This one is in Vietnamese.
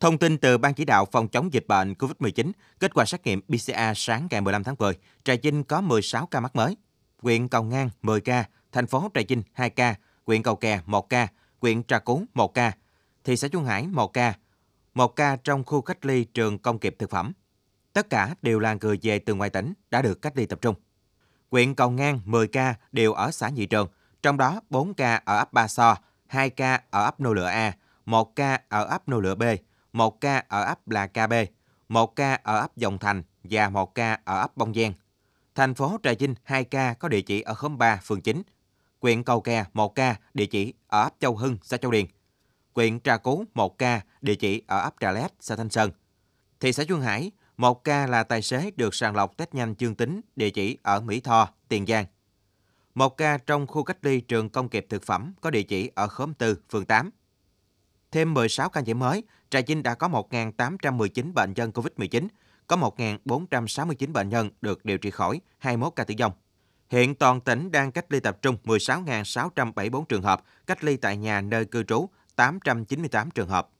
Thông tin từ Ban chỉ đạo phòng chống dịch bệnh COVID-19, kết quả xét nghiệm PCR sáng ngày 15 tháng 10, Trà Vinh có 16 ca mắc mới, huyện Cầu Ngang 10 ca, thành phố Trà Vinh 2 ca, huyện Cầu Kè 1 ca, huyện Trà Cú 1 ca, thị xã Trung Hải 1 ca, 1 ca trong khu cách ly trường công nghiệp thực phẩm. Tất cả đều là người về từ ngoài tỉnh đã được cách ly tập trung. Huyện Cầu Ngang 10 ca đều ở xã Nhị Trường, trong đó 4 ca ở ấp Ba So, 2 ca ở ấp Nô Lửa A, 1 ca ở ấp Nô Lửa B, một ca ở ấp là KB, một ca ở ấp Dòng Thành và một ca ở ấp Bông Giang. Thành phố Trà Vinh 2 ca có địa chỉ ở khóm 3, phường 9. Quyện Cầu Kè 1 ca, địa chỉ ở ấp Châu Hưng, xã Châu Điền. Quyện Trà Cú 1 ca, địa chỉ ở ấp Trà Lét, xã Thanh Sơn. Thị xã Duyên Hải 1 ca là tài xế được sàng lọc test nhanh dương tính, địa chỉ ở Mỹ Tho, Tiền Giang. Một ca trong khu cách ly trường công nghiệp thực phẩm có địa chỉ ở khóm 4, phường 8 thêm 16 ca nhiễm mới, Trà Vinh đã có 1.819 bệnh nhân COVID-19, có 1.469 bệnh nhân được điều trị khỏi, 21 ca tử vong. Hiện toàn tỉnh đang cách ly tập trung 16.674 trường hợp, cách ly tại nhà nơi cư trú 898 trường hợp.